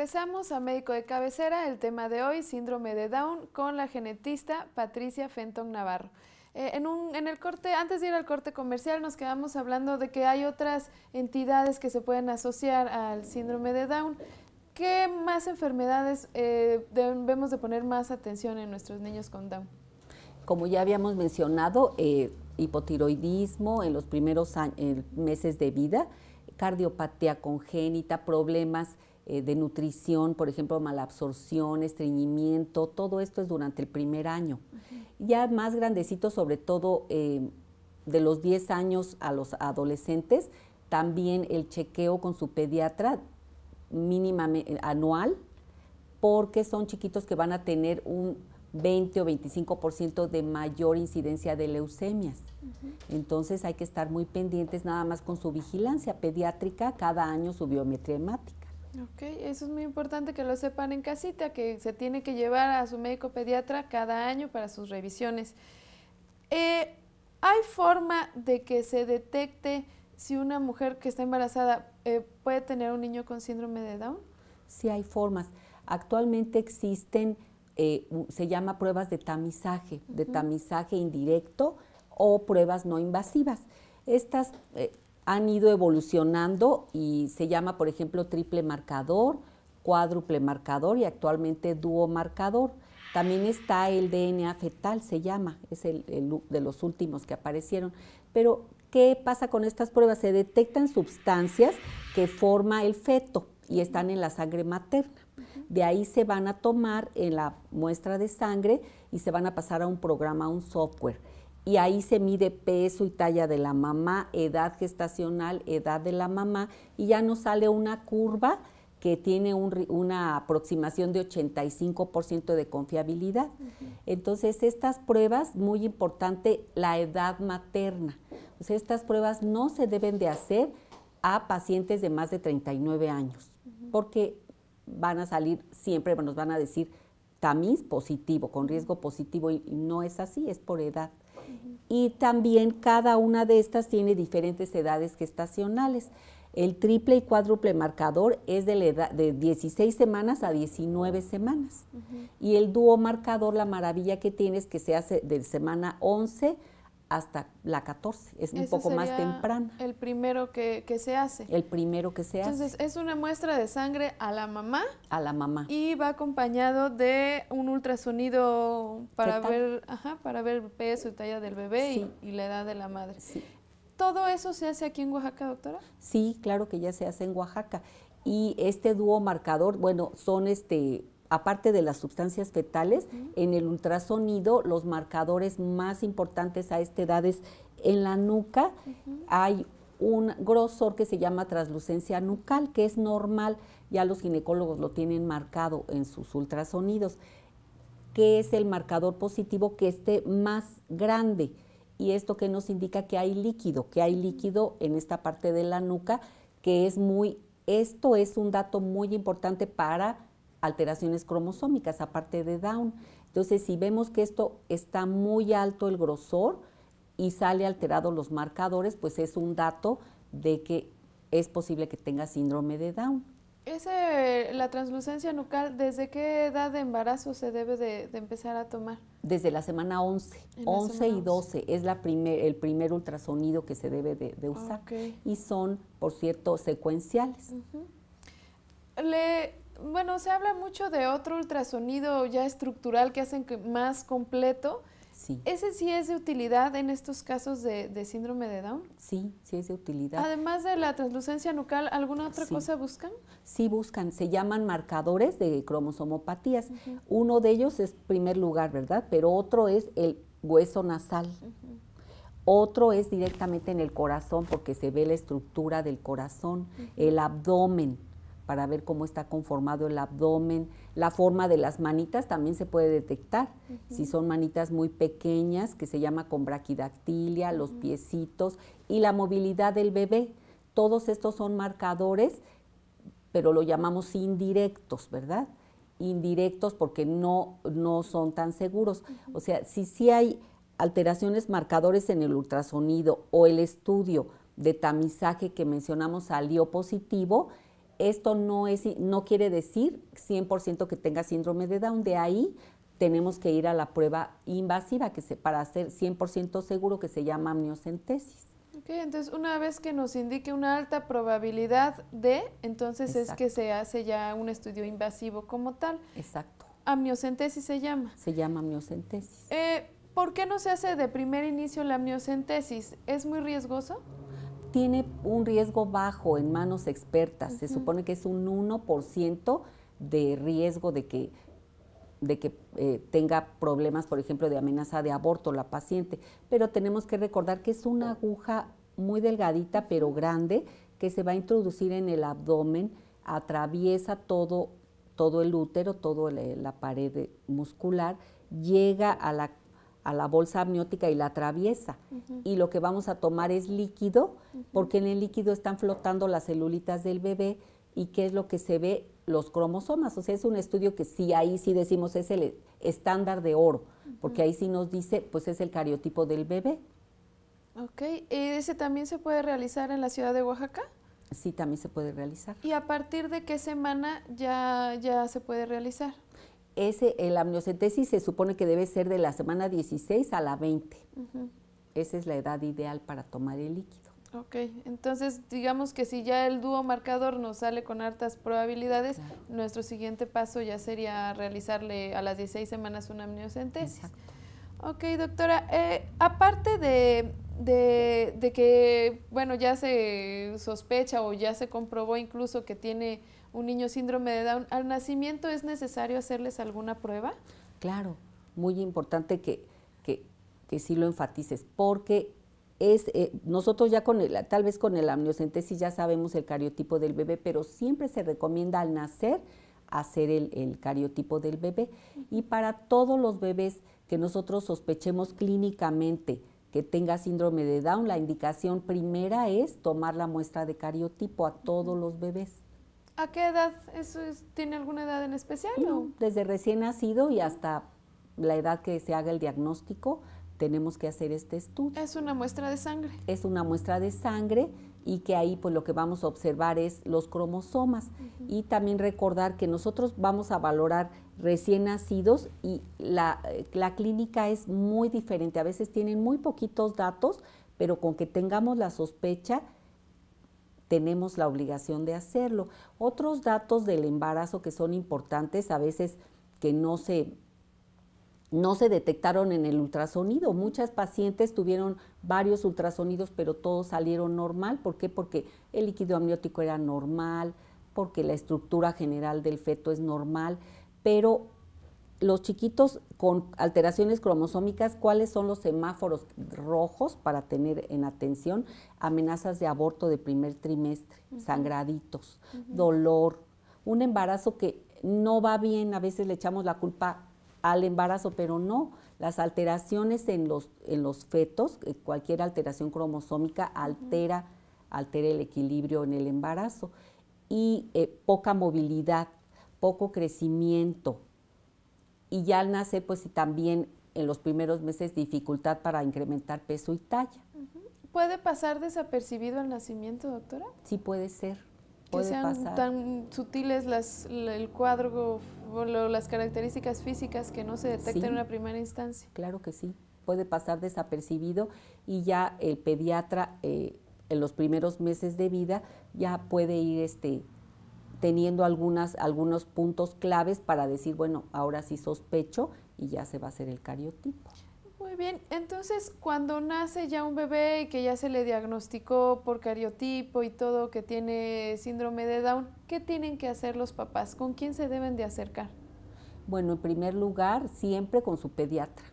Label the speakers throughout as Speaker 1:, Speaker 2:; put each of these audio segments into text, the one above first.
Speaker 1: regresamos a Médico de Cabecera, el tema de hoy, síndrome de Down, con la genetista Patricia Fenton Navarro. Eh, en, un, en, el corte, antes de ir al corte comercial, nos quedamos hablando de que hay otras entidades que se pueden asociar al síndrome de Down. ¿Qué más enfermedades eh, debemos de poner más atención en nuestros niños con Down?
Speaker 2: Como ya habíamos mencionado, eh, hipotiroidismo en los primeros meses de vida, cardiopatía congénita, problemas eh, de nutrición, por ejemplo, malabsorción, estreñimiento, todo esto es durante el primer año. Ya más grandecitos, sobre todo eh, de los 10 años a los adolescentes, también el chequeo con su pediatra mínima eh, anual, porque son chiquitos que van a tener un 20 o 25% de mayor incidencia de leucemias. Entonces hay que estar muy pendientes nada más con su vigilancia pediátrica, cada año su biometría hemática.
Speaker 1: Ok, eso es muy importante que lo sepan en casita, que se tiene que llevar a su médico pediatra cada año para sus revisiones. Eh, ¿Hay forma de que se detecte si una mujer que está embarazada eh, puede tener un niño con síndrome de Down?
Speaker 2: Sí, hay formas. Actualmente existen, eh, se llama pruebas de tamizaje, de tamizaje indirecto o pruebas no invasivas. Estas han ido evolucionando y se llama, por ejemplo, triple marcador, cuádruple marcador y actualmente dúo marcador. También está el DNA fetal, se llama, es el, de los últimos que aparecieron. Pero, ¿qué pasa con estas pruebas? Se detectan sustancias que forma el feto y están en la sangre materna. De ahí se van a tomar en la muestra de sangre y se van a pasar a un programa, a un software y ahí se mide peso y talla de la mamá, edad gestacional, edad de la mamá, y ya nos sale una curva que tiene una aproximación de 85% de confiabilidad. Entonces, estas pruebas, muy importante, la edad materna. O sea, estas pruebas no se deben de hacer a pacientes de más de 39 años, porque van a salir siempre, nos van a decir tamiz positivo, con riesgo positivo, y no es así, es por edad y también cada una de estas tiene diferentes edades gestacionales. El triple y cuádruple marcador es de, la edad, de 16 semanas a 19 semanas. Y el dúo marcador, la maravilla que tiene es que se hace de semana 11 hasta la 14, es un poco más temprano.
Speaker 1: El primero que, se hace. El
Speaker 2: primero que se hace. Entonces,
Speaker 1: es una muestra de sangre a la mamá. A la mamá. Y va acompañado de un ultrasonido para ver ajá, para ver peso y talla del bebé y, la edad de la madre. ¿Todo eso se hace aquí en Oaxaca, doctora?
Speaker 2: Sí, claro que ya se hace en Oaxaca. Y este dúo marcador, bueno, son este aparte de las sustancias fetales, en el ultrasonido los marcadores más importantes a esta edad es en la nuca hay un grosor que se llama translucencia nucal, que es normal, ya los ginecólogos lo tienen marcado en sus ultrasonidos, que es el marcador positivo que esté más grande. Y esto que nos indica que hay líquido, que hay líquido en esta parte de la nuca, que es muy, esto es un dato muy importante para alteraciones cromosómicas, aparte de Down. Entonces, si vemos que esto está muy alto el grosor y sale alterado los marcadores, pues es un dato de que es posible que tenga síndrome de Down.
Speaker 1: ¿Ese, eh, la translucencia nucal, ¿desde qué edad de embarazo se debe de, empezar a tomar?
Speaker 2: Desde la semana 11, 11 y 12 es la primer, el primer ultrasonido que se debe de, usar. Y son, por cierto, secuenciales.
Speaker 1: Le, bueno, se habla mucho de otro ultrasonido ya estructural que hacen más completo. Sí. ¿Ese sí es de utilidad en estos casos de, síndrome de Down?
Speaker 2: Sí, sí es de utilidad.
Speaker 1: Además de la translucencia nucal, ¿alguna otra cosa buscan?
Speaker 2: Sí, buscan. Se llaman marcadores de cromosomopatías. Uno de ellos es primer lugar, ¿verdad? Pero otro es el hueso nasal. Otro es directamente en el corazón porque se ve la estructura del corazón, el abdomen para ver cómo está conformado el abdomen, la forma de las manitas también se puede detectar. Si son manitas muy pequeñas, que se llama con braquidactilia, los piecitos y la movilidad del bebé. Todos estos son marcadores, pero lo llamamos indirectos, ¿verdad? Indirectos porque no, no son tan seguros. O sea, si sí si hay alteraciones marcadores en el ultrasonido o el estudio de tamizaje que mencionamos salió positivo, esto no, es, no quiere decir 100% que tenga síndrome de Down, de ahí tenemos que ir a la prueba invasiva que se, para hacer 100% seguro que se llama amniocentesis.
Speaker 1: Ok, entonces una vez que nos indique una alta probabilidad de, entonces es que se hace ya un estudio invasivo como tal. Exacto. Amniocentesis se llama.
Speaker 2: Se llama amniocentesis.
Speaker 1: Eh, ¿Por qué no se hace de primer inicio la amniocentesis? ¿Es muy riesgoso?
Speaker 2: tiene un riesgo bajo en manos expertas. Se supone que es un 1% de riesgo de que, de que eh, tenga problemas, por ejemplo, de amenaza de aborto la paciente. Pero tenemos que recordar que es una aguja muy delgadita, pero grande, que se va a introducir en el abdomen, atraviesa todo, todo el útero, toda la pared muscular, llega a la a la bolsa amniótica y la atraviesa. Y lo que vamos a tomar es líquido, porque en el líquido están flotando las celulitas del bebé y qué es lo que se ve, los cromosomas. O sea, es un estudio que sí, ahí sí decimos es el estándar de oro, porque ahí sí nos dice, pues es el cariotipo del bebé.
Speaker 1: Ok, ¿ese también se puede realizar en la ciudad de Oaxaca?
Speaker 2: Sí, también se puede realizar.
Speaker 1: ¿Y a partir de qué semana ya, ya se puede realizar?
Speaker 2: Ese, el amniocentesis se supone que debe ser de la semana 16 a la 20. Esa es la edad ideal para tomar el líquido.
Speaker 1: Ok, entonces digamos que si ya el dúo marcador nos sale con hartas probabilidades, nuestro siguiente paso ya sería realizarle a las 16 semanas una amniocentesis. Ok, doctora, eh, aparte de, que, bueno, ya se sospecha o ya se comprobó incluso que tiene un niño síndrome de Down, ¿al nacimiento es necesario hacerles alguna prueba?
Speaker 2: Claro, muy importante que, que, sí lo enfatices, porque es, eh, nosotros ya con el, tal vez con el amniocentesis ya sabemos el cariotipo del bebé, pero siempre se recomienda al nacer hacer el, el cariotipo del bebé. Y para todos los bebés que nosotros sospechemos clínicamente que tenga síndrome de Down, la indicación primera es tomar la muestra de cariotipo a todos los bebés.
Speaker 1: ¿A qué edad? ¿Eso ¿Tiene alguna edad en especial? No,
Speaker 2: desde recién nacido y hasta la edad que se haga el diagnóstico, tenemos que hacer este estudio.
Speaker 1: Es una muestra
Speaker 2: de sangre. Es una muestra de sangre y que ahí pues lo que vamos a observar es los cromosomas y también recordar que nosotros vamos a valorar recién nacidos y la, clínica es muy diferente. A veces tienen muy poquitos datos, pero con que tengamos la sospecha, tenemos la obligación de hacerlo. Otros datos del embarazo que son importantes, a veces que no se, no se detectaron en el ultrasonido. Muchas pacientes tuvieron varios ultrasonidos, pero todos salieron normal. ¿Por qué? Porque el líquido amniótico era normal, porque la estructura general del feto es normal pero los chiquitos con alteraciones cromosómicas, ¿cuáles son los semáforos rojos para tener en atención? Amenazas de aborto de primer trimestre, sangraditos, dolor, un embarazo que no va bien, a veces le echamos la culpa al embarazo, pero no, las alteraciones en los, fetos, eh, cualquier alteración cromosómica altera, altera el equilibrio en el embarazo y eh, poca movilidad poco crecimiento y ya al nacer pues también en los primeros meses dificultad para incrementar peso y talla.
Speaker 1: ¿Puede pasar desapercibido al nacimiento, doctora?
Speaker 2: Sí puede ser. Puede que sean
Speaker 1: tan sutiles las, el cuadro o las características físicas que no se detecten en una primera instancia. Claro que sí,
Speaker 2: puede pasar desapercibido y ya el pediatra eh, en los primeros meses de vida ya puede ir este, teniendo algunas, algunos puntos claves para decir, bueno, ahora sí sospecho y ya se va a hacer el cariotipo.
Speaker 1: Muy bien, entonces cuando nace ya un bebé y que ya se le diagnosticó por cariotipo y todo que tiene síndrome de Down, ¿qué tienen que hacer los papás? ¿Con quién se deben de acercar?
Speaker 2: Bueno, en primer lugar, siempre con su pediatra,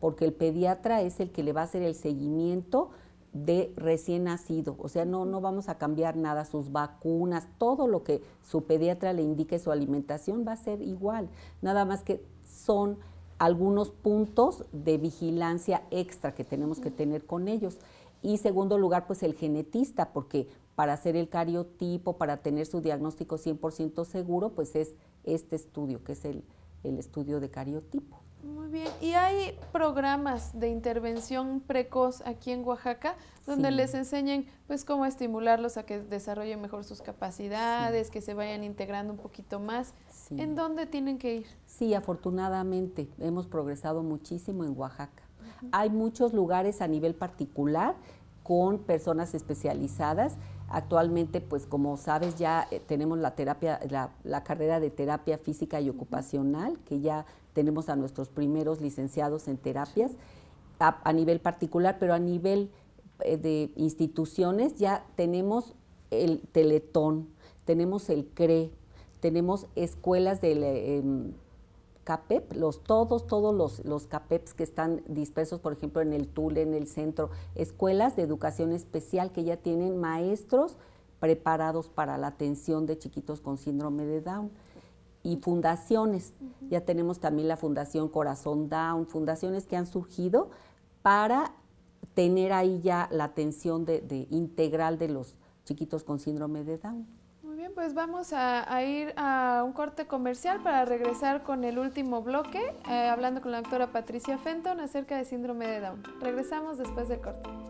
Speaker 2: porque el pediatra es el que le va a hacer el seguimiento de recién nacido. O sea, no, no vamos a cambiar nada, sus vacunas, todo lo que su pediatra le indique, su alimentación va a ser igual. Nada más que son algunos puntos de vigilancia extra que tenemos que tener con ellos. Y segundo lugar, pues el genetista, porque para hacer el cariotipo, para tener su diagnóstico 100% seguro, pues es este estudio, que es el, el estudio de cariotipo.
Speaker 1: Muy bien. ¿Y hay programas de intervención precoz aquí en Oaxaca donde les enseñen pues cómo estimularlos a que desarrollen mejor sus capacidades, que se vayan integrando un poquito más? ¿En dónde tienen que ir?
Speaker 2: Sí, afortunadamente hemos progresado muchísimo en Oaxaca. Hay muchos lugares a nivel particular con personas especializadas Actualmente, pues como sabes, ya eh, tenemos la terapia, la, carrera de terapia física y ocupacional, que ya tenemos a nuestros primeros licenciados en terapias a, nivel particular, pero a nivel eh, de instituciones ya tenemos el Teletón, tenemos el CRE, tenemos escuelas de, em, CAPEP, los, todos, todos los, los CAPEPs que están dispersos, por ejemplo, en el TULE, en el centro, escuelas de educación especial que ya tienen maestros preparados para la atención de chiquitos con síndrome de Down. Y fundaciones, ya tenemos también la Fundación Corazón Down, fundaciones que han surgido para tener ahí ya la atención de integral de los chiquitos con síndrome de Down
Speaker 1: bien, pues vamos a, ir a un corte comercial para regresar con el último bloque, eh, hablando con la doctora Patricia Fenton acerca de síndrome de Down. Regresamos después del corte.